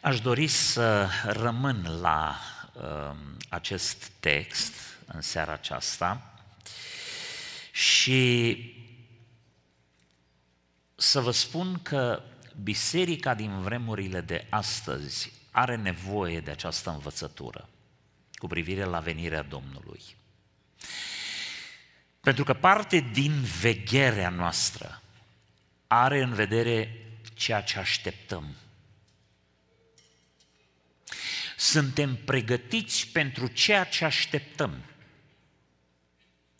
Aș dori să rămân la uh, acest text în seara aceasta și să vă spun că biserica din vremurile de astăzi are nevoie de această învățătură cu privire la venirea Domnului. Pentru că parte din vegherea noastră are în vedere ceea ce așteptăm suntem pregătiți pentru ceea ce așteptăm.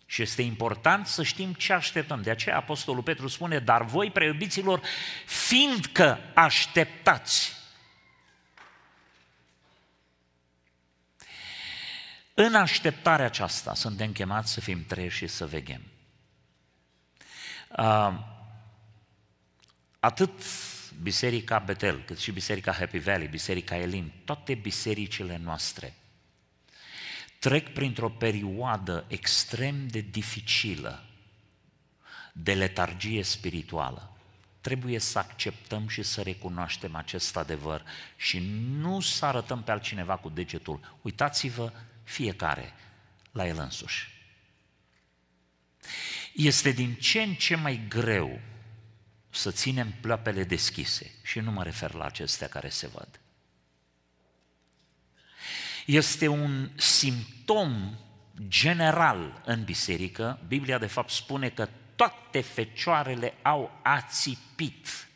Și este important să știm ce așteptăm. De aceea Apostolul Petru spune, dar voi, preiubiților, fiindcă așteptați. În așteptarea aceasta suntem chemați să fim trei și să veghem. Ah, atât Biserica Betel, cât și Biserica Happy Valley, Biserica Elim, toate bisericile noastre trec printr-o perioadă extrem de dificilă de letargie spirituală. Trebuie să acceptăm și să recunoaștem acest adevăr și nu să arătăm pe altcineva cu degetul. Uitați-vă fiecare la el însuși. Este din ce în ce mai greu să ținem plapele deschise și nu mă refer la acestea care se văd. Este un simptom general în biserică, Biblia de fapt spune că toate fecioarele au ațipit.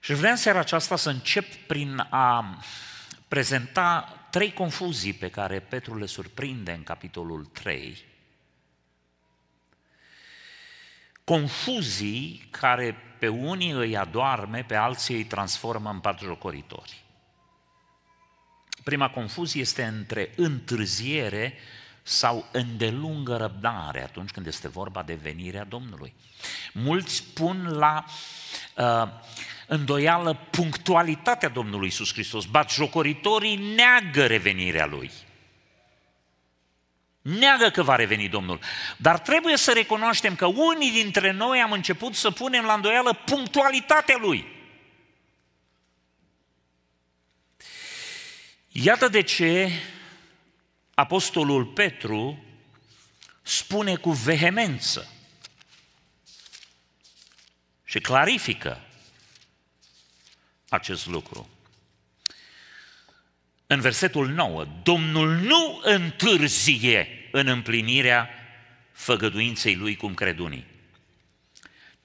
Și vreau în seara aceasta să încep prin a prezenta trei confuzii pe care Petru le surprinde în capitolul 3 confuzii care pe unii îi adoarme, pe alții îi transformă în batjocoritori. Prima confuzie este între întârziere sau îndelungă răbdare atunci când este vorba de venirea Domnului. Mulți pun la uh, îndoială punctualitatea Domnului Iisus Hristos. Batjocoritorii neagă revenirea Lui – Neagă că va reveni Domnul. Dar trebuie să recunoaștem că unii dintre noi am început să punem la îndoială punctualitatea lui. Iată de ce Apostolul Petru spune cu vehemență și clarifică acest lucru în versetul 9, Domnul nu întârzie în împlinirea făgăduinței lui cum cred unii,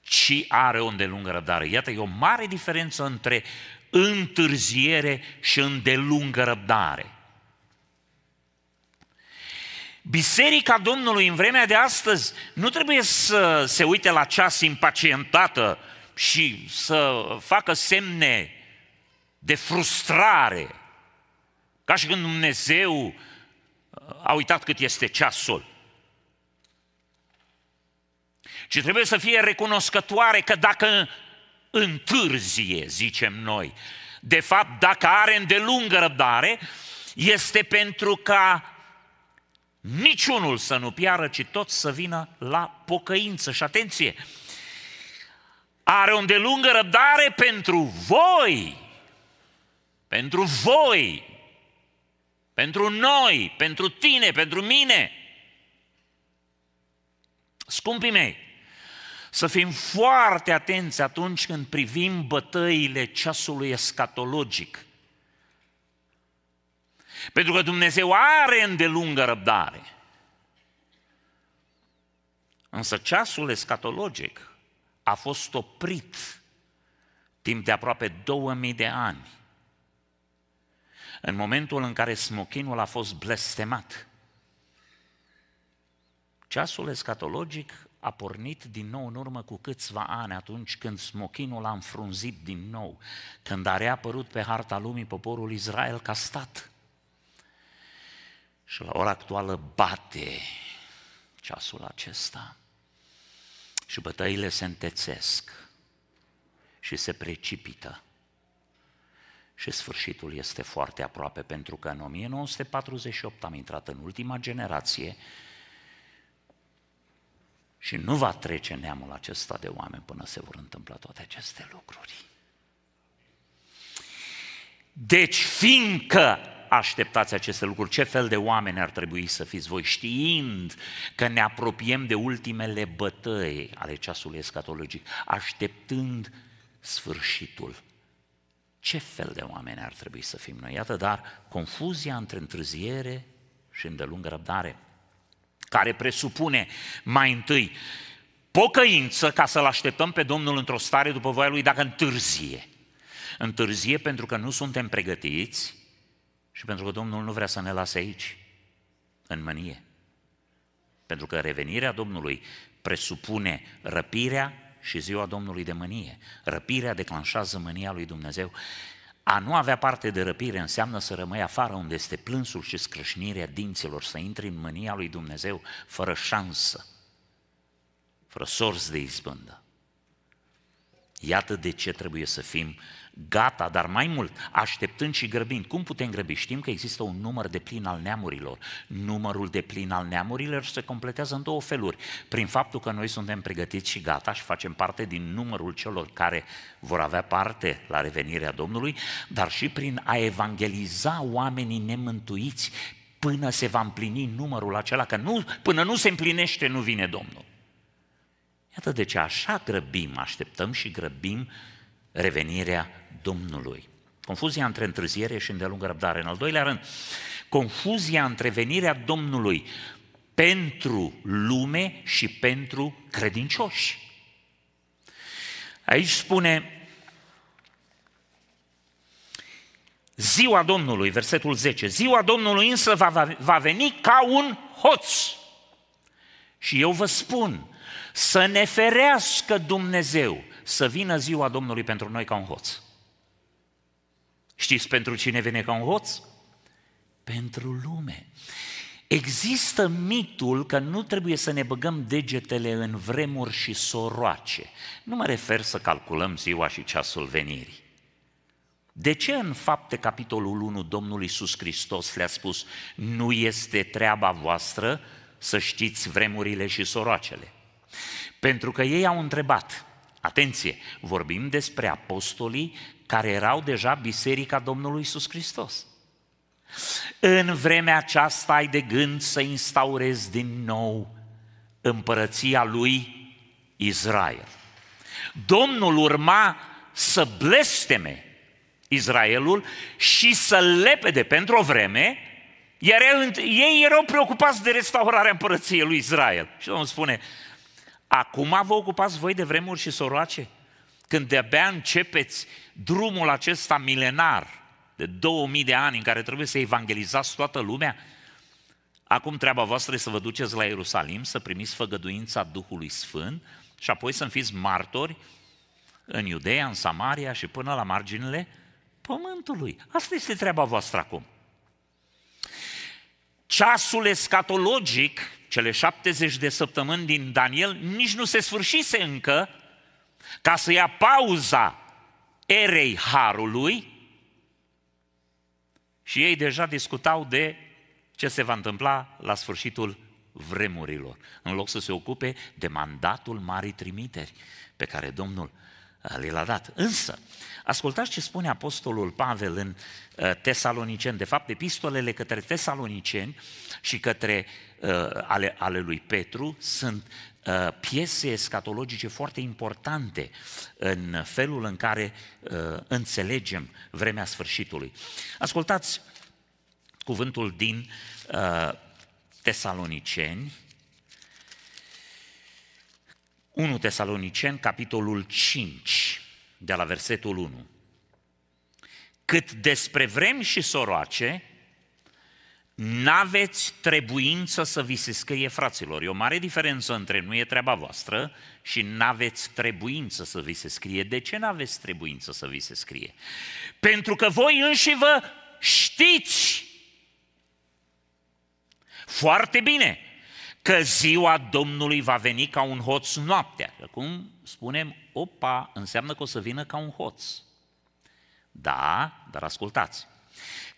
ci are o îndelungă răbdare. Iată, e o mare diferență între întârziere și îndelungă răbdare. Biserica Domnului în vremea de astăzi nu trebuie să se uite la ceas impacientată și să facă semne de frustrare ca și când Dumnezeu uh, a uitat cât este ceasul. Și trebuie să fie recunoscătoare că dacă întârzie, zicem noi, de fapt, dacă are îndelungă răbdare, este pentru ca niciunul să nu piară, ci tot să vină la pocăință. Și atenție, are o îndelungă răbdare pentru voi, pentru voi, pentru noi, pentru tine, pentru mine. Scumpii mei, să fim foarte atenți atunci când privim bătăile ceasului escatologic. Pentru că Dumnezeu are îndelungă răbdare. Însă ceasul escatologic a fost oprit timp de aproape 2000 de ani în momentul în care smochinul a fost blestemat, ceasul escatologic a pornit din nou în urmă cu câțiva ani, atunci când smochinul a înfrunzit din nou, când a reapărut pe harta lumii poporul Israel ca stat. Și la ora actuală bate ceasul acesta și bătăile se întețesc și se precipită și sfârșitul este foarte aproape, pentru că în 1948 am intrat în ultima generație și nu va trece neamul acesta de oameni până se vor întâmpla toate aceste lucruri. Deci, fiindcă așteptați aceste lucruri, ce fel de oameni ar trebui să fiți voi, știind că ne apropiem de ultimele bătăi ale ceasului escatologic, așteptând sfârșitul ce fel de oameni ar trebui să fim noi? Iată, dar confuzia între întârziere și îndelungă răbdare, care presupune mai întâi pocăință ca să-L așteptăm pe Domnul într-o stare după voia Lui dacă întârzie. Întârzie pentru că nu suntem pregătiți și pentru că Domnul nu vrea să ne lase aici, în mânie. Pentru că revenirea Domnului presupune răpirea, și ziua Domnului de mânie. Răpirea declanșează mânia lui Dumnezeu. A nu avea parte de răpire înseamnă să rămâi afară unde este plânsul și scrâșnirea dinților, să intri în mânia lui Dumnezeu fără șansă, fără sorți de izbândă. Iată de ce trebuie să fim gata, dar mai mult, așteptând și grăbind. Cum putem grăbi? Știm că există un număr de plin al neamurilor. Numărul de plin al neamurilor se completează în două feluri. Prin faptul că noi suntem pregătiți și gata și facem parte din numărul celor care vor avea parte la revenirea Domnului, dar și prin a evangeliza oamenii nemântuiți până se va împlini numărul acela, că nu, până nu se împlinește nu vine Domnul. Iată de ce așa grăbim, așteptăm și grăbim revenirea Domnului. Confuzia între întârziere și îndelungă răbdare. În al doilea rând, confuzia între venirea Domnului pentru lume și pentru credincioși. Aici spune ziua Domnului, versetul 10, ziua Domnului însă va, va veni ca un hoț. Și eu vă spun, să ne ferească Dumnezeu să vină ziua Domnului pentru noi ca un hoț. Știți pentru cine vine ca un hoț? Pentru lume. Există mitul că nu trebuie să ne băgăm degetele în vremuri și soroace. Nu mă refer să calculăm ziua și ceasul venirii. De ce în fapte capitolul 1 Domnul Iisus Hristos le-a spus nu este treaba voastră să știți vremurile și soroacele? Pentru că ei au întrebat, Atenție, vorbim despre apostolii care erau deja biserica Domnului Isus Hristos. În vremea aceasta ai de gând să instaurezi din nou împărăția lui Israel. Domnul urma să blesteme Israelul și să lepede pentru o vreme, iar ei erau preocupați de restaurarea împărăției lui Israel. Și Domnul spune, Acum vă ocupați voi de vremuri și soroace? Când de-abia începeți drumul acesta milenar de 2000 de ani în care trebuie să evangelizați toată lumea? Acum treaba voastră este să vă duceți la Ierusalim, să primiți făgăduința Duhului Sfânt și apoi să fiți martori în Iudeea, în Samaria și până la marginile pământului. Asta este treaba voastră acum. Ceasul escatologic cele 70 de săptămâni din Daniel nici nu se sfârșise încă ca să ia pauza erei Harului și ei deja discutau de ce se va întâmpla la sfârșitul vremurilor, în loc să se ocupe de mandatul marii trimiteri pe care Domnul li eh, l-a dat. Însă, ascultați ce spune Apostolul Pavel în eh, Tesaloniceni, de fapt, epistolele către Tesaloniceni și către eh, ale, ale lui Petru sunt piese escatologice foarte importante în felul în care înțelegem vremea sfârșitului. Ascultați cuvântul din Tesaloniceni, 1 Tesalonicen, capitolul 5, de la versetul 1. Cât despre vremi și soroace, n-aveți trebuință să vi se scăie fraților. E o mare diferență între nu e treaba voastră și n-aveți trebuință să vi se scrie. De ce n-aveți trebuință să vi se scrie? Pentru că voi înși vă știți foarte bine că ziua Domnului va veni ca un hoț noaptea. Că cum spunem, opa, înseamnă că o să vină ca un hoț. Da, dar ascultați.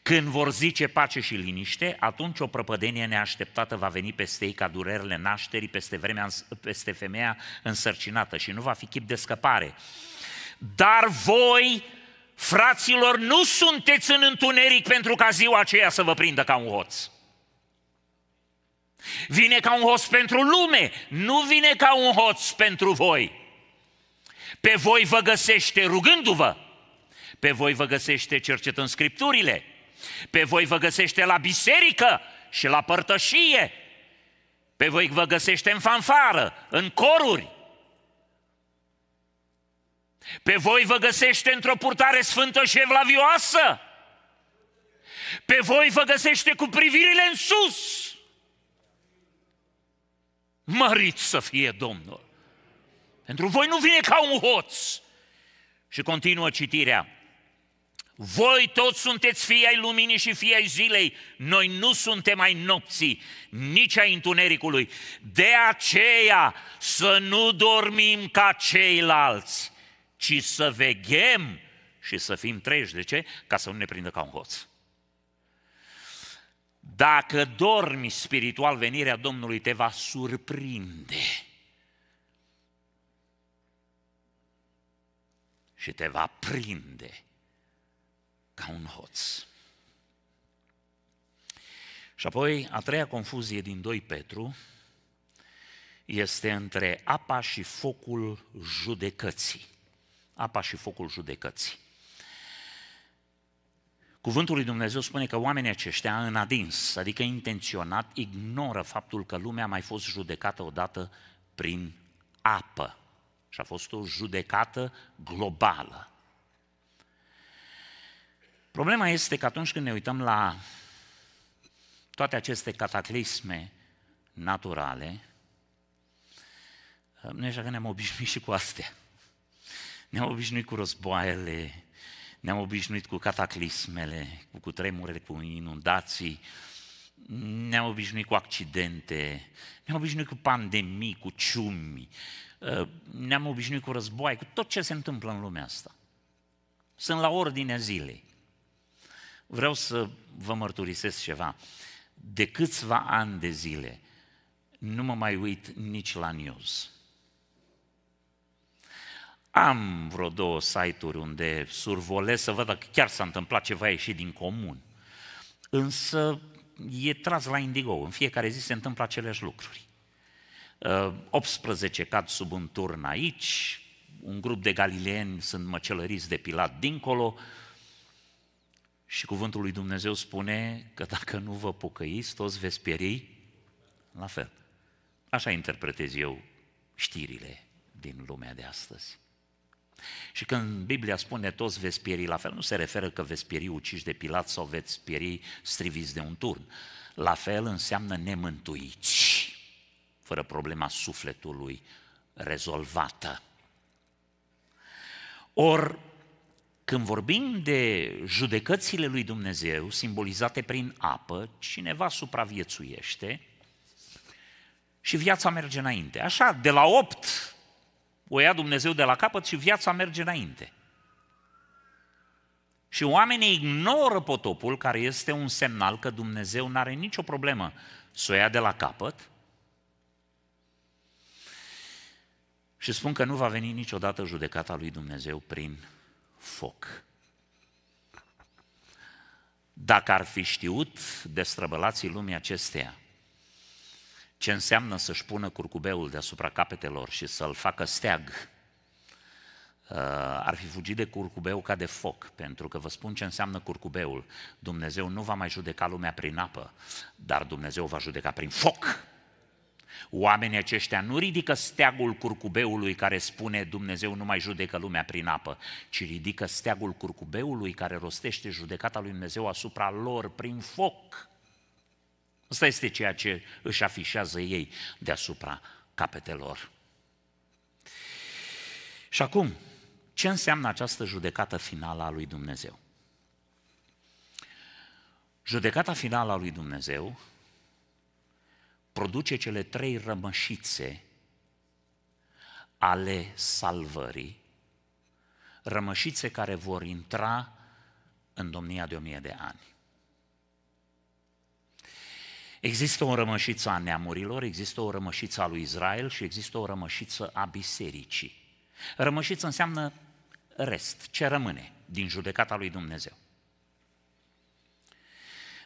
Când vor zice pace și liniște, atunci o prăpădenie neașteptată va veni peste ei ca durerile nașterii peste, vremea, peste femeia însărcinată și nu va fi chip de scăpare. Dar voi, fraților, nu sunteți în întuneric pentru ca ziua aceea să vă prindă ca un hoț. Vine ca un hoț pentru lume, nu vine ca un hoț pentru voi. Pe voi vă găsește rugându-vă, pe voi vă găsește cercetând scripturile, pe voi vă găsește la biserică și la părtășie, pe voi vă găsește în fanfară, în coruri, pe voi vă găsește într-o purtare sfântă și evlavioasă, pe voi vă găsește cu privirile în sus, Mărit să fie Domnul! Pentru voi nu vine ca un hoț! Și continuă citirea. Voi toți sunteți fii ai luminii și fii ai zilei, noi nu suntem ai nopții, nici ai întunericului. De aceea să nu dormim ca ceilalți, ci să veghem și să fim treji. De ce? Ca să nu ne prindă ca un hoț. Dacă dormi spiritual, venirea Domnului te va surprinde. Și te va prinde ca un hoț. Și apoi, a treia confuzie din 2 Petru este între apa și focul judecății. Apa și focul judecății. Cuvântul lui Dumnezeu spune că oamenii aceștia, în adins, adică intenționat, ignoră faptul că lumea a mai fost judecată odată prin apă. Și a fost o judecată globală. Problema este că atunci când ne uităm la toate aceste cataclisme naturale, e așa că ne-am obișnuit și cu astea. Ne-am obișnuit cu războaiele, ne-am obișnuit cu cataclismele, cu cutremurele, cu inundații, ne-am obișnuit cu accidente, ne-am obișnuit cu pandemii, cu ciumi, uh, ne-am obișnuit cu război, cu tot ce se întâmplă în lumea asta. Sunt la ordinea zilei. Vreau să vă mărturisesc ceva. De câțiva ani de zile nu mă mai uit nici la news. Am vreo două site-uri unde survolez să văd dacă chiar s-a întâmplat ceva ieșit din comun. Însă e tras la indigo. În fiecare zi se întâmplă aceleași lucruri. 18 uh, cad sub un turn aici, un grup de galileeni sunt măcelăriți de Pilat dincolo și cuvântul lui Dumnezeu spune că dacă nu vă pucăiți, toți veți pieri la fel. Așa interpretez eu știrile din lumea de astăzi. Și când Biblia spune toți veți pieri la fel, nu se referă că veți pieri uciși de Pilat sau veți pieri striviți de un turn. La fel înseamnă nemântuiți, fără problema sufletului rezolvată. Or, când vorbim de judecățile lui Dumnezeu, simbolizate prin apă, cineva supraviețuiește și viața merge înainte. Așa, de la 8 o ia Dumnezeu de la capăt și viața merge înainte. Și oamenii ignoră potopul, care este un semnal că Dumnezeu nu are nicio problemă să o ia de la capăt și spun că nu va veni niciodată judecata lui Dumnezeu prin foc. Dacă ar fi știut destrăbălații lumii acesteia ce înseamnă să-și pună curcubeul deasupra capetelor și să-l facă steag, uh, ar fi fugit de curcubeu ca de foc, pentru că vă spun ce înseamnă curcubeul. Dumnezeu nu va mai judeca lumea prin apă, dar Dumnezeu va judeca prin foc. Oamenii aceștia nu ridică steagul curcubeului care spune Dumnezeu nu mai judecă lumea prin apă, ci ridică steagul curcubeului care rostește judecata lui Dumnezeu asupra lor prin foc. Asta este ceea ce își afișează ei deasupra capetelor. Și acum, ce înseamnă această judecată finală a lui Dumnezeu? Judecata finală a lui Dumnezeu produce cele trei rămășițe ale salvării, rămășițe care vor intra în domnia de o mie de ani. Există o rămășiță a neamurilor, există o rămășiță a lui Israel și există o rămășiță a bisericii. Rămășiță înseamnă rest, ce rămâne din judecata lui Dumnezeu.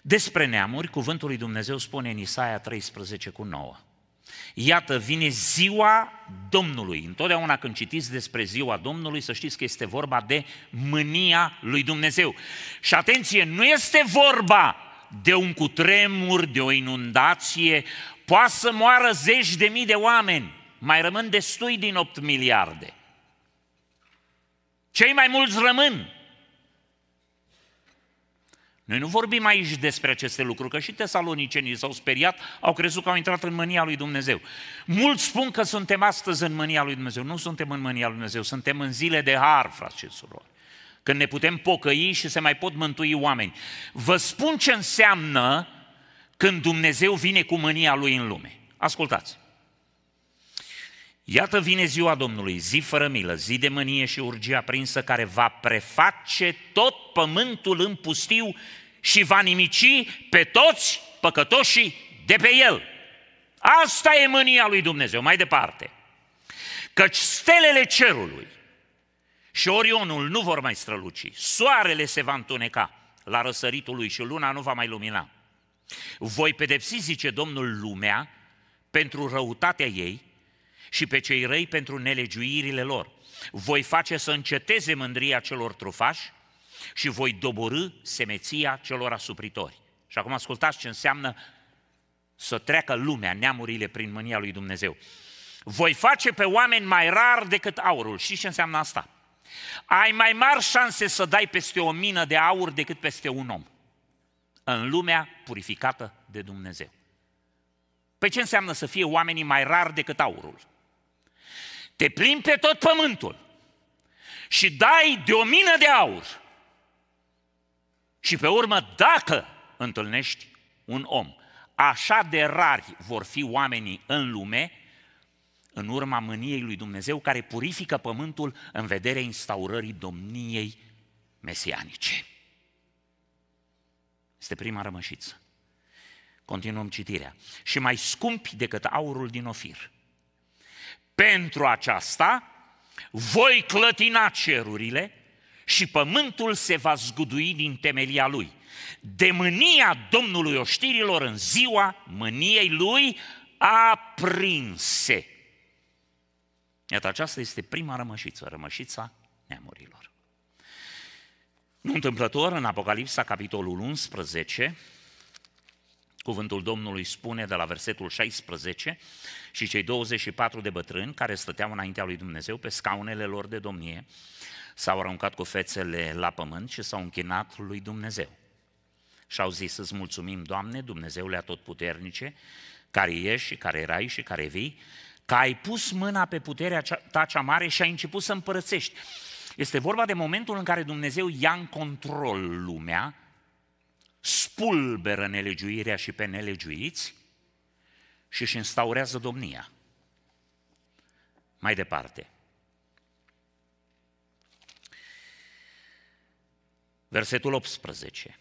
Despre neamuri, cuvântul lui Dumnezeu spune în Isaia 13 cu 9. Iată, vine ziua Domnului. Întotdeauna când citiți despre ziua Domnului, să știți că este vorba de mânia lui Dumnezeu. Și atenție, nu este vorba de un cutremur, de o inundație, poate să moară zeci de mii de oameni, mai rămân destui din 8 miliarde. Cei mai mulți rămân. Noi nu vorbim aici despre aceste lucruri, că și tesalonicenii s-au speriat, au crezut că au intrat în mânia lui Dumnezeu. Mulți spun că suntem astăzi în mânia lui Dumnezeu. Nu suntem în mânia lui Dumnezeu, suntem în zile de har, frate și surori când ne putem pocăi și se mai pot mântui oameni. Vă spun ce înseamnă când Dumnezeu vine cu mânia Lui în lume. Ascultați! Iată vine ziua Domnului, zi fără milă, zi de mânie și urgia prinsă care va preface tot pământul în pustiu și va nimici pe toți păcătoșii de pe el. Asta e mânia lui Dumnezeu. Mai departe, căci stelele cerului și Orionul nu vor mai străluci, soarele se va întuneca la răsăritul lui și luna nu va mai lumina. Voi pedepsi, zice Domnul, lumea pentru răutatea ei și pe cei răi pentru nelegiuirile lor. Voi face să înceteze mândria celor trufași și voi doborâ semeția celor asupritori. Și acum ascultați ce înseamnă să treacă lumea, neamurile prin mânia lui Dumnezeu. Voi face pe oameni mai rar decât aurul. Și ce înseamnă asta? ai mai mari șanse să dai peste o mină de aur decât peste un om în lumea purificată de Dumnezeu. Păi ce înseamnă să fie oamenii mai rari decât aurul? Te plimbi pe tot pământul și dai de o mină de aur. Și pe urmă, dacă întâlnești un om, așa de rari vor fi oamenii în lume, în urma mâniei lui Dumnezeu care purifică pământul în vederea instaurării domniei mesianice. Este prima rămășiță. Continuăm citirea. Și mai scumpi decât aurul din ofir. Pentru aceasta voi clătina cerurile și pământul se va zgudui din temelia lui. De mânia Domnului oștirilor în ziua mâniei lui aprinse. Iată, aceasta este prima rămășiță, rămășița neamurilor. Nu întâmplător, în Apocalipsa, capitolul 11, Cuvântul Domnului spune de la versetul 16 și cei 24 de bătrâni care stăteau înaintea lui Dumnezeu pe scaunele lor de domnie s-au aruncat cu fețele la pământ și s-au închinat lui Dumnezeu. Și au zis, îți mulțumim, Doamne, Dumnezeule atotputernice, care ești și care erai și care vii, că ai pus mâna pe puterea ta cea mare și ai început să împărățești. Este vorba de momentul în care Dumnezeu ia în control lumea, spulberă nelegiuirea și pe nelegiuiți și își instaurează domnia. Mai departe. Versetul 18.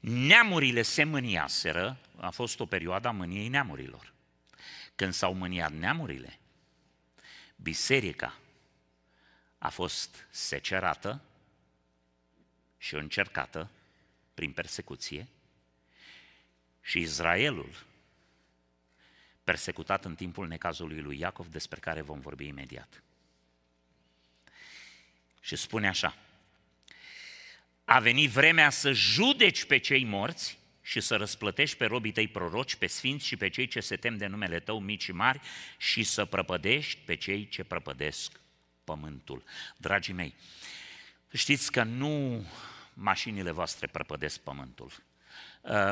Neamurile se mâniaseră, a fost o perioadă a mâniei neamurilor când s-au mâniat neamurile, biserica a fost secerată și încercată prin persecuție și Israelul persecutat în timpul necazului lui Iacov, despre care vom vorbi imediat. Și spune așa, a venit vremea să judeci pe cei morți și să răsplătești pe robii tăi proroci, pe sfinți și pe cei ce se tem de numele tău, mici și mari, și să prăpădești pe cei ce prăpădesc pământul. Dragii mei, știți că nu mașinile voastre prăpădesc pământul. Uh,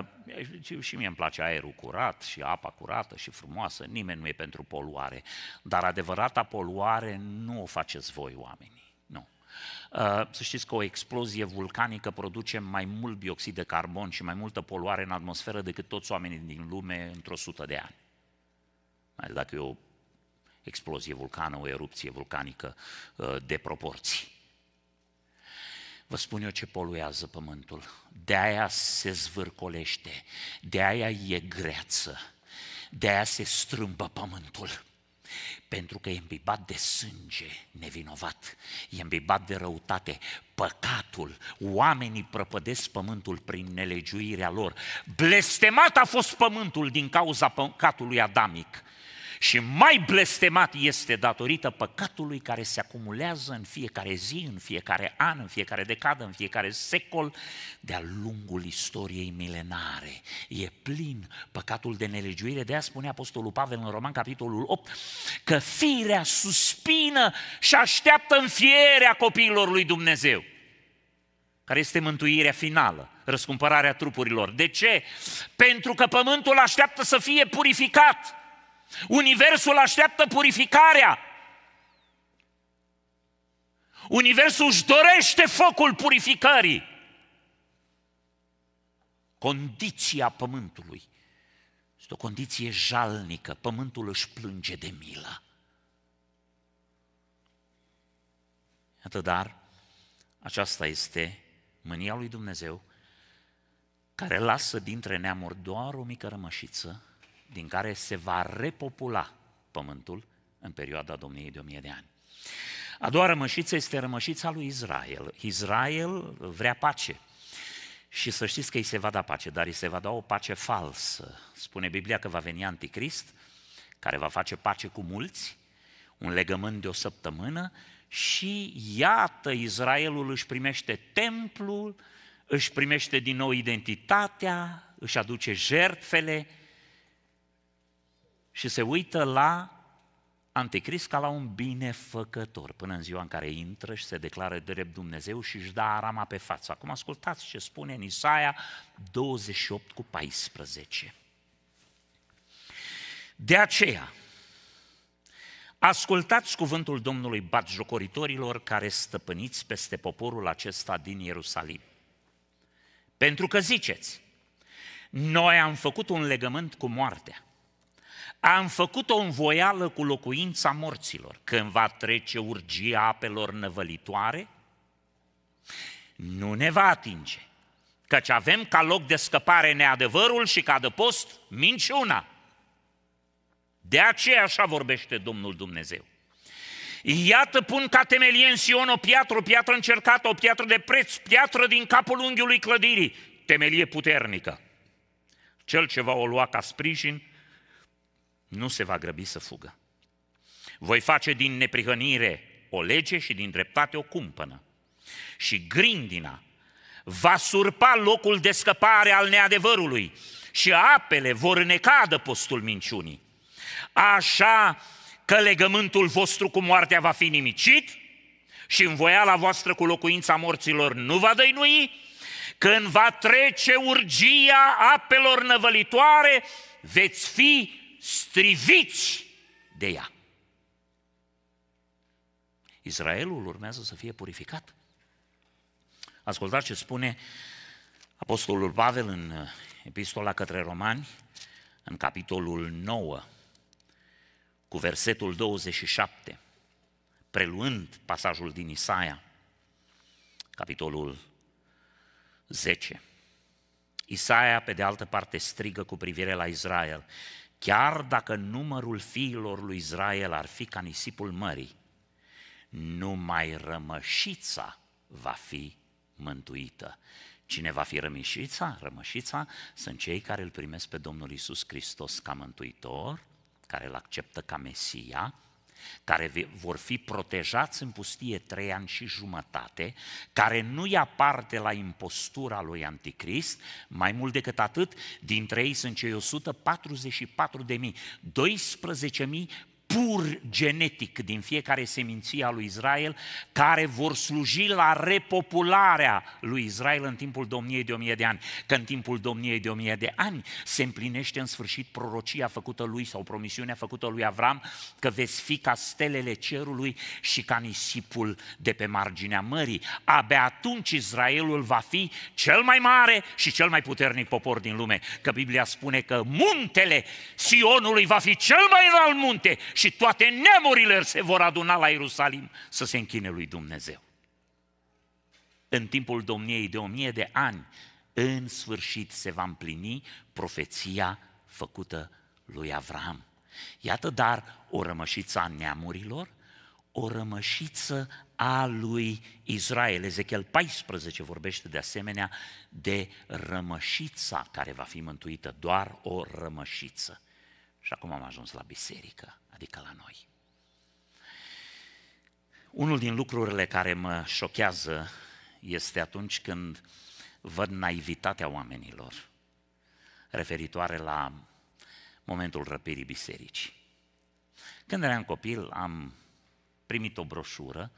și mie îmi place aerul curat și apa curată și frumoasă, nimeni nu e pentru poluare, dar adevărata poluare nu o faceți voi oamenii. Uh, să știți că o explozie vulcanică produce mai mult dioxid de carbon și mai multă poluare în atmosferă decât toți oamenii din lume într-o sută de ani. Dacă e o explozie vulcană, o erupție vulcanică uh, de proporții. Vă spun eu ce poluează pământul. De aia se zvârcolește, de aia e greață, de aia se strâmbă pământul. Pentru că e îmbibat de sânge nevinovat, e îmbibat de răutate, păcatul, oamenii prăpădesc pământul prin nelegiuirea lor. Blestemat a fost pământul din cauza păcatului adamic și mai blestemat este datorită păcatului care se acumulează în fiecare zi, în fiecare an, în fiecare decadă, în fiecare secol, de-a lungul istoriei milenare. E plin păcatul de nelegiuire, de-aia spune Apostolul Pavel în Roman, capitolul 8, că firea suspină și așteaptă fierea copiilor lui Dumnezeu care este mântuirea finală, răscumpărarea trupurilor. De ce? Pentru că pământul așteaptă să fie purificat. Universul așteaptă purificarea. Universul își dorește focul purificării. Condiția pământului este o condiție jalnică. Pământul își plânge de milă. Iată, dar, aceasta este mânia lui Dumnezeu, care lasă dintre neamuri doar o mică rămășiță din care se va repopula pământul în perioada domniei de 1000 de ani. A doua rămășiță este rămășița lui Israel. Israel vrea pace. Și să știți că îi se va da pace, dar îi se va da o pace falsă. Spune Biblia că va veni anticrist, care va face pace cu mulți, un legământ de o săptămână și iată Israelul își primește templul, își primește din nou identitatea, își aduce jertfele, și se uită la anticrist ca la un binefăcător, până în ziua în care intră și se declară drept Dumnezeu și își dă arama pe față. Acum ascultați ce spune în Isaia 28 cu 14. De aceea, ascultați cuvântul Domnului batjocoritorilor care stăpâniți peste poporul acesta din Ierusalim. Pentru că ziceți, noi am făcut un legământ cu moartea am făcut o învoială cu locuința morților, când va trece urgia apelor năvălitoare, nu ne va atinge, căci avem ca loc de scăpare neadevărul și ca de post minciuna. De aceea așa vorbește Domnul Dumnezeu. Iată pun ca temelie în Sion o piatră, o piatră încercată, o piatră de preț, piatră din capul unghiului clădirii, temelie puternică. Cel ce va o lua ca sprijin, nu se va grăbi să fugă. Voi face din neprihănire o lege și din dreptate o cumpănă. Și grindina va surpa locul de scăpare al neadevărului și apele vor neca postul minciunii. Așa că legământul vostru cu moartea va fi nimicit și învoiala voastră cu locuința morților nu va dăinui, când va trece urgia apelor năvălitoare, veți fi striviți de ea. Israelul urmează să fie purificat. Ascultați ce spune Apostolul Pavel în uh, Epistola către Romani, în capitolul 9, cu versetul 27, preluând pasajul din Isaia, capitolul 10. Isaia, pe de altă parte, strigă cu privire la Israel. Chiar dacă numărul fiilor lui Israel ar fi ca nisipul mării, numai rămășița va fi mântuită. Cine va fi rămășița? Rămășița sunt cei care îl primesc pe Domnul Isus Hristos ca mântuitor, care îl acceptă ca Mesia, care vor fi protejați în pustie trei ani și jumătate, care nu ia parte la impostura lui Anticrist, mai mult decât atât, dintre ei sunt cei 144 de mii, 12 mii pur genetic din fiecare seminție a lui Israel, care vor sluji la repopularea lui Israel în timpul domniei de o mie de ani. Că în timpul domniei de o mie de ani se împlinește în sfârșit prorocia făcută lui sau promisiunea făcută lui Avram că veți fi ca stelele cerului și ca nisipul de pe marginea mării. Abia atunci Israelul va fi cel mai mare și cel mai puternic popor din lume. Că Biblia spune că muntele Sionului va fi cel mai înalt munte și și toate nemurile se vor aduna la Ierusalim să se închine lui Dumnezeu. În timpul domniei de o mie de ani, în sfârșit se va împlini profeția făcută lui Avram. Iată dar o rămășiță a neamurilor, o rămășiță a lui Israel. Ezechiel 14 vorbește de asemenea de rămășița care va fi mântuită, doar o rămășiță. Și acum am ajuns la biserică adică la noi. Unul din lucrurile care mă șochează este atunci când văd naivitatea oamenilor referitoare la momentul răpirii bisericii. Când eram copil, am primit o broșură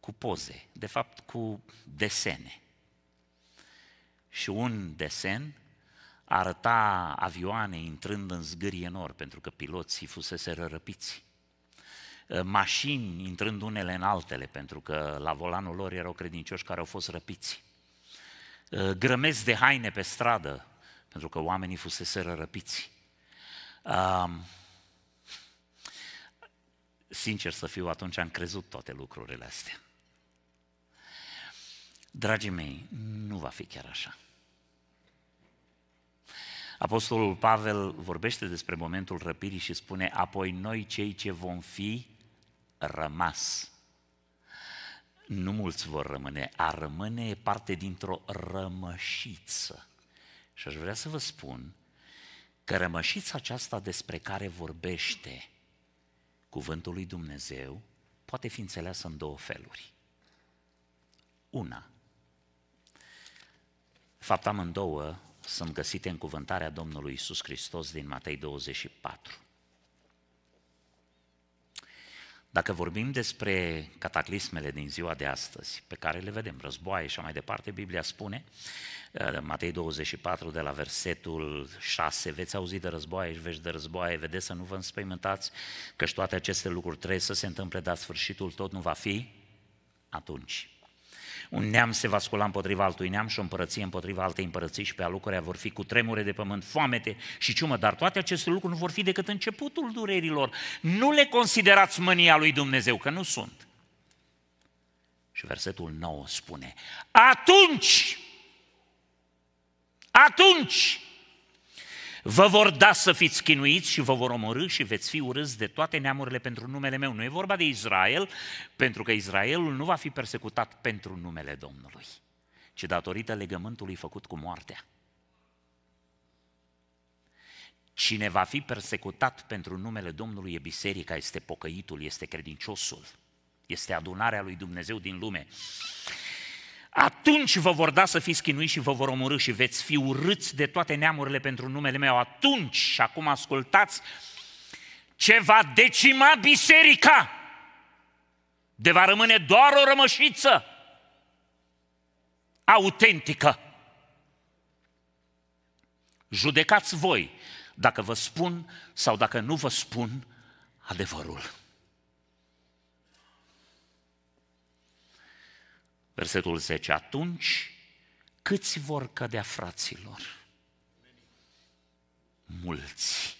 cu poze, de fapt cu desene. Și un desen arăta avioane intrând în zgârie nor, pentru că piloții fusese răpiți. Eh, mașini intrând unele în altele, pentru că la volanul lor erau credincioși care au fost răpiți. Eh, grămezi de haine pe stradă, pentru că oamenii fusese răpiți. Um, sincer să fiu, atunci am crezut toate lucrurile astea. Dragii mei, nu va fi chiar așa. Apostolul Pavel vorbește despre momentul răpirii și spune, apoi noi cei ce vom fi rămas. Nu mulți vor rămâne, a rămâne e parte dintr-o rămășiță. Și aș vrea să vă spun că rămășița aceasta despre care vorbește cuvântul lui Dumnezeu poate fi înțeleasă în două feluri. Una, fapt amândouă sunt găsite în cuvântarea Domnului Isus Hristos din Matei 24. Dacă vorbim despre cataclismele din ziua de astăzi, pe care le vedem, războaie și mai departe, Biblia spune, uh, Matei 24 de la versetul 6, veți auzi de războaie și vești de războaie, vedeți să nu vă înspăimântați, și toate aceste lucruri trebuie să se întâmple, dar sfârșitul tot nu va fi atunci. Un neam se va scula împotriva altui neam și o împărăție împotriva altei împărății și pe alucurea vor fi cu tremure de pământ, foamete și ciumă, dar toate aceste lucruri nu vor fi decât începutul durerilor. Nu le considerați mânia lui Dumnezeu, că nu sunt. Și versetul 9 spune, atunci, atunci, Vă vor da să fiți chinuiți și vă vor omorâ și veți fi urâți de toate neamurile pentru numele meu. Nu e vorba de Israel, pentru că Israelul nu va fi persecutat pentru numele Domnului, ci datorită legământului făcut cu moartea. Cine va fi persecutat pentru numele Domnului e biserica, este pocăitul, este credinciosul, este adunarea lui Dumnezeu din lume. Atunci vă vor da să fiți chinuiți și vă vor omorâ și veți fi urâți de toate neamurile pentru numele meu. Atunci, și acum ascultați, ce va decima biserica, de va rămâne doar o rămășiță autentică. Judecați voi dacă vă spun sau dacă nu vă spun adevărul. Versetul 10. Atunci, câți vor cădea fraților? Mulți.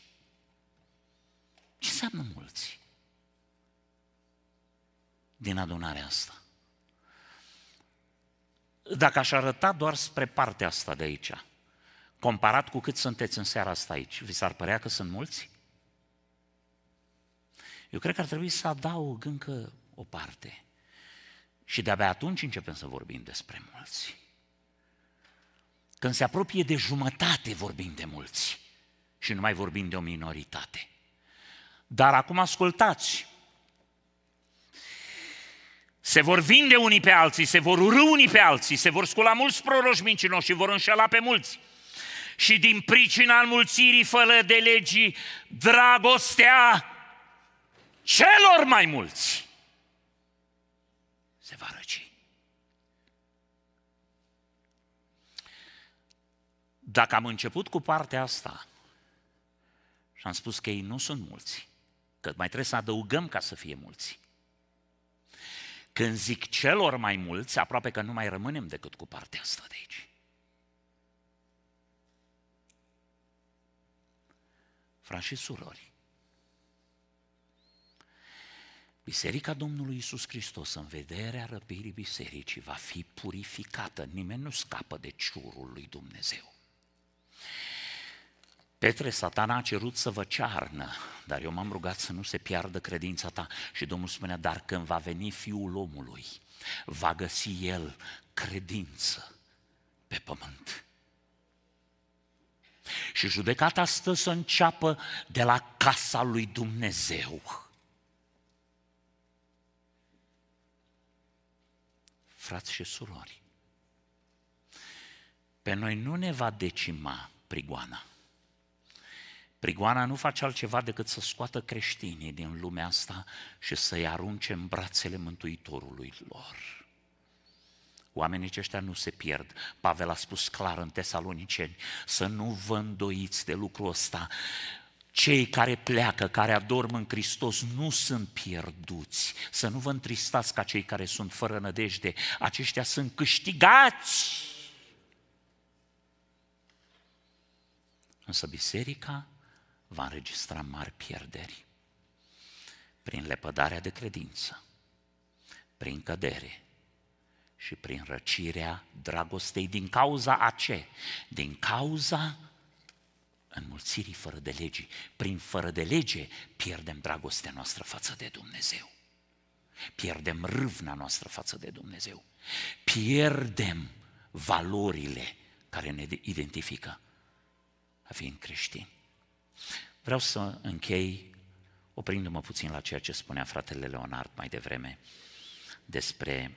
Ce înseamnă mulți? Din adunarea asta. Dacă aș arăta doar spre partea asta de aici, comparat cu cât sunteți în seara asta aici, vi s-ar părea că sunt mulți? Eu cred că ar trebui să adaug încă o parte. Și de-abia atunci începem să vorbim despre mulți. Când se apropie de jumătate vorbim de mulți și nu mai vorbim de o minoritate. Dar acum ascultați, se vor vinde unii pe alții, se vor urâ unii pe alții, se vor scula mulți proroși mincinoși și vor înșela pe mulți. Și din pricina înmulțirii fără de legii, dragostea celor mai mulți se va răci. Dacă am început cu partea asta și am spus că ei nu sunt mulți, că mai trebuie să adăugăm ca să fie mulți. Când zic celor mai mulți, aproape că nu mai rămânem decât cu partea asta de aici. Frați și surori, Biserica Domnului Isus Hristos, în vederea răpirii bisericii, va fi purificată. Nimeni nu scapă de ciurul lui Dumnezeu. Petre, satana a cerut să vă cearnă, dar eu m-am rugat să nu se piardă credința ta. Și Domnul spunea, dar când va veni Fiul omului, va găsi el credință pe pământ. Și judecata stă să înceapă de la casa lui Dumnezeu frați și surori, pe noi nu ne va decima prigoana. Prigoana nu face altceva decât să scoată creștinii din lumea asta și să-i arunce în brațele Mântuitorului lor. Oamenii aceștia nu se pierd. Pavel a spus clar în Tesaloniceni să nu vă îndoiți de lucrul ăsta cei care pleacă, care adorm în Hristos, nu sunt pierduți. Să nu vă întristați ca cei care sunt fără nădejde. Aceștia sunt câștigați. Însă biserica va înregistra mari pierderi prin lepădarea de credință, prin cădere și prin răcirea dragostei din cauza a ce? Din cauza înmulțirii fără de lege. Prin fără de lege pierdem dragostea noastră față de Dumnezeu. Pierdem râvna noastră față de Dumnezeu. Pierdem valorile care ne identifică a fiind creștini. Vreau să închei oprindu-mă puțin la ceea ce spunea fratele Leonard mai devreme despre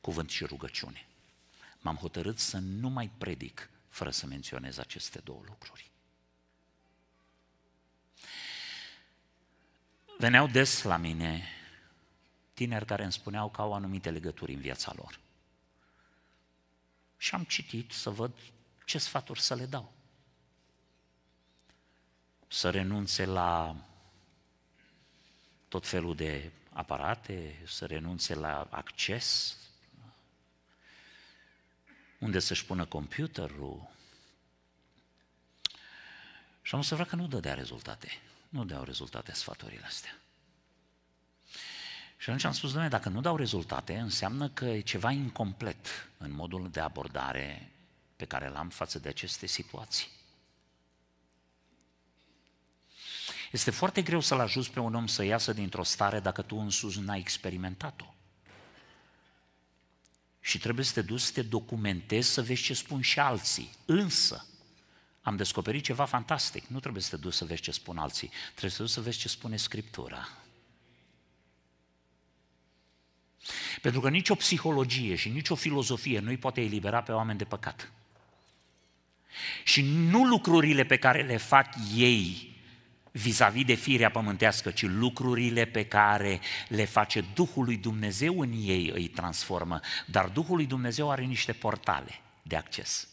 cuvânt și rugăciune. M-am hotărât să nu mai predic fără să menționez aceste două lucruri. veneau des la mine tineri care îmi spuneau că au anumite legături în viața lor. Și am citit să văd ce sfaturi să le dau. Să renunțe la tot felul de aparate, să renunțe la acces, unde să-și pună computerul. Și am să văd că nu dădea rezultate nu dau rezultate sfaturile astea. Și atunci am spus, domnule, dacă nu dau rezultate, înseamnă că e ceva incomplet în modul de abordare pe care l-am față de aceste situații. Este foarte greu să-l ajuți pe un om să iasă dintr-o stare dacă tu însuți n-ai experimentat-o. Și trebuie să te duci să te documentezi, să vezi ce spun și alții. Însă, am descoperit ceva fantastic. Nu trebuie să te duci să vezi ce spun alții, trebuie să te duci să vezi ce spune Scriptura. Pentru că nicio psihologie și nicio filozofie nu îi poate elibera pe oameni de păcat. Și nu lucrurile pe care le fac ei vis-a-vis de firea pământească, ci lucrurile pe care le face Duhul lui Dumnezeu în ei îi transformă. Dar Duhul lui Dumnezeu are niște portale de acces.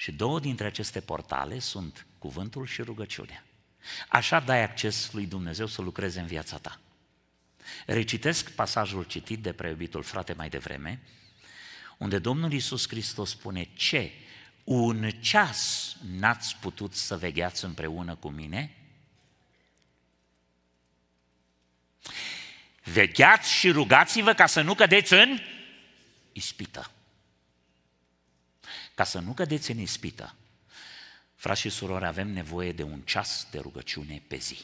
Și două dintre aceste portale sunt cuvântul și rugăciunea. Așa dai acces lui Dumnezeu să lucreze în viața ta. Recitesc pasajul citit de preobitul frate mai devreme, unde Domnul Iisus Hristos spune ce un ceas n-ați putut să vegheați împreună cu mine? Vegheați și rugați-vă ca să nu cădeți în ispită ca să nu cădeți în ispită. Frați și surori, avem nevoie de un ceas de rugăciune pe zi.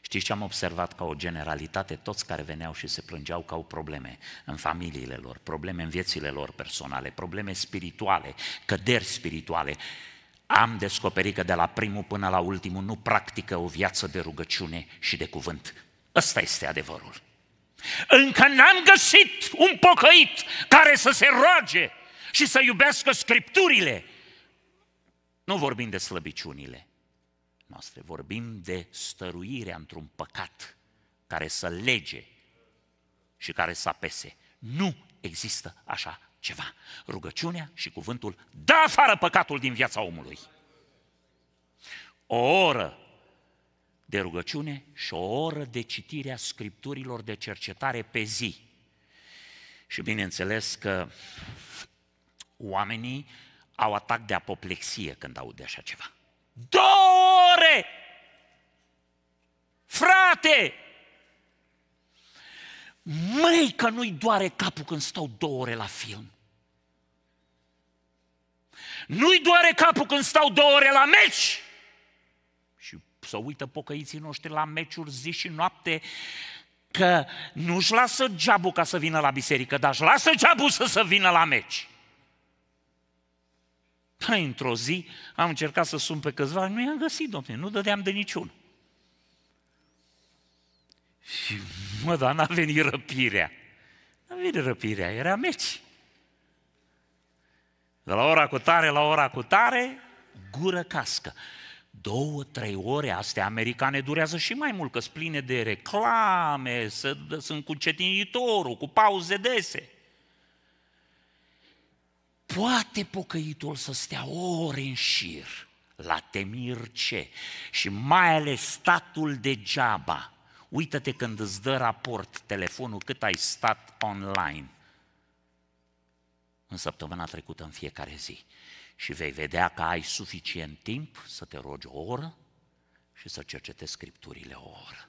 Știți ce am observat ca o generalitate? Toți care veneau și se plângeau că au probleme în familiile lor, probleme în viețile lor personale, probleme spirituale, căderi spirituale. Am descoperit că de la primul până la ultimul nu practică o viață de rugăciune și de cuvânt. Ăsta este adevărul. Încă n-am găsit un pocăit care să se roage și să iubească scripturile. Nu vorbim de slăbiciunile noastre, vorbim de stăruirea într-un păcat care să lege și care să apese. Nu există așa ceva. Rugăciunea și cuvântul dă afară păcatul din viața omului. O oră de rugăciune și o oră de citire a scripturilor de cercetare pe zi. Și bineînțeles că oamenii au atac de apoplexie când aud de așa ceva. Două ore! Frate! Măi că nu-i doare capul când stau două ore la film. Nu-i doare capul când stau două ore la meci și să uită pocăiții noștri la meciuri zi și noapte, că nu-și lasă geabul ca să vină la biserică, dar își lasă geabul să se vină la meci. Păi, într-o zi am încercat să sun pe câțiva, nu i-am găsit, domne, nu dădeam de niciun. Și, mă, dar n-a venit răpirea. N-a venit răpirea, era meci. De la ora cu tare la ora cu tare, gură cască două, trei ore, astea americane durează și mai mult, că sunt pline de reclame, să, sunt cu cetinitorul, cu pauze dese. Poate pocăitul să stea ore în șir la temirce și mai ales statul degeaba. Uită-te când îți dă raport telefonul cât ai stat online în săptămâna trecută în fiecare zi și vei vedea că ai suficient timp să te rogi o oră și să cercetezi scripturile o oră.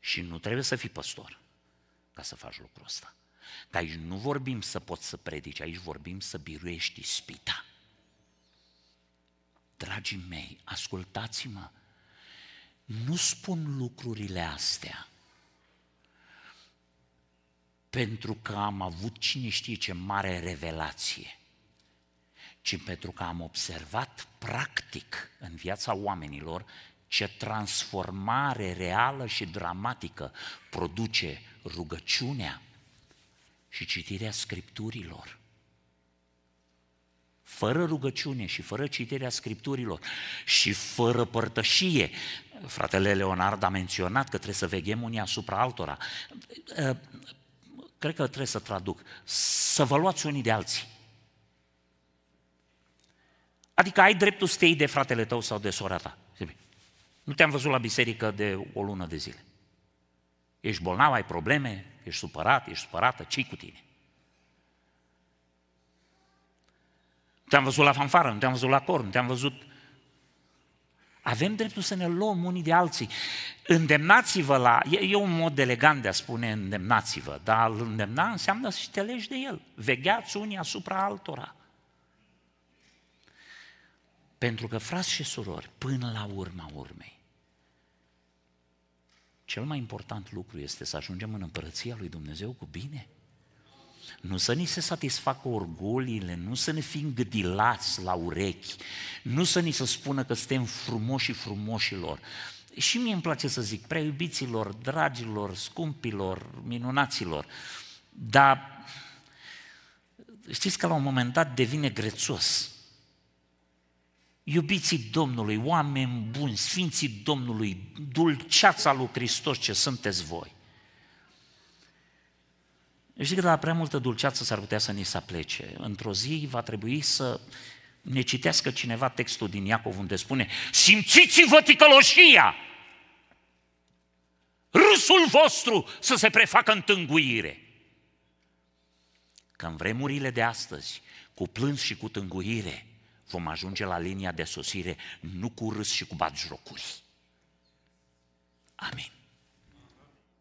Și nu trebuie să fii păstor ca să faci lucrul ăsta. Că aici nu vorbim să poți să predici, aici vorbim să biruiești ispita. Dragii mei, ascultați-mă, nu spun lucrurile astea pentru că am avut cine știe ce mare revelație, ci pentru că am observat practic în viața oamenilor ce transformare reală și dramatică produce rugăciunea și citirea scripturilor. Fără rugăciune și fără citirea scripturilor și fără părtășie, fratele Leonard a menționat că trebuie să veghem unii asupra altora cred că trebuie să traduc, să vă luați unii de alții. Adică ai dreptul să te iei de fratele tău sau de sora ta. Nu te-am văzut la biserică de o lună de zile. Ești bolnav, ai probleme, ești supărat, ești supărată, ce cu tine? Nu te-am văzut la fanfară, nu te-am văzut la cor, nu te-am văzut avem dreptul să ne luăm unii de alții. Îndemnați-vă la... E, e un mod elegant de a spune îndemnați-vă, dar îl îndemna înseamnă să te legi de el. Vegheați unii asupra altora. Pentru că, frați și surori, până la urma urmei, cel mai important lucru este să ajungem în împărăția lui Dumnezeu cu bine – nu să ni se satisfacă orgoliile, nu să ne fim gâdilați la urechi, nu să ni se spună că suntem frumoși și frumoșilor. Și mie îmi place să zic, prea iubiților, dragilor, scumpilor, minunaților, dar știți că la un moment dat devine grețos. Iubiții Domnului, oameni buni, sfinții Domnului, dulceața lui Hristos ce sunteți voi. Știi că de la prea multă dulceață s-ar putea să ni se plece. Într-o zi va trebui să ne citească cineva textul din Iacov unde spune Simțiți-vă ticăloșia! Râsul vostru să se prefacă în tânguire. Că în vremurile de astăzi, cu plâns și cu tânguire, vom ajunge la linia de sosire, nu cu râs și cu batjocuri. Amin.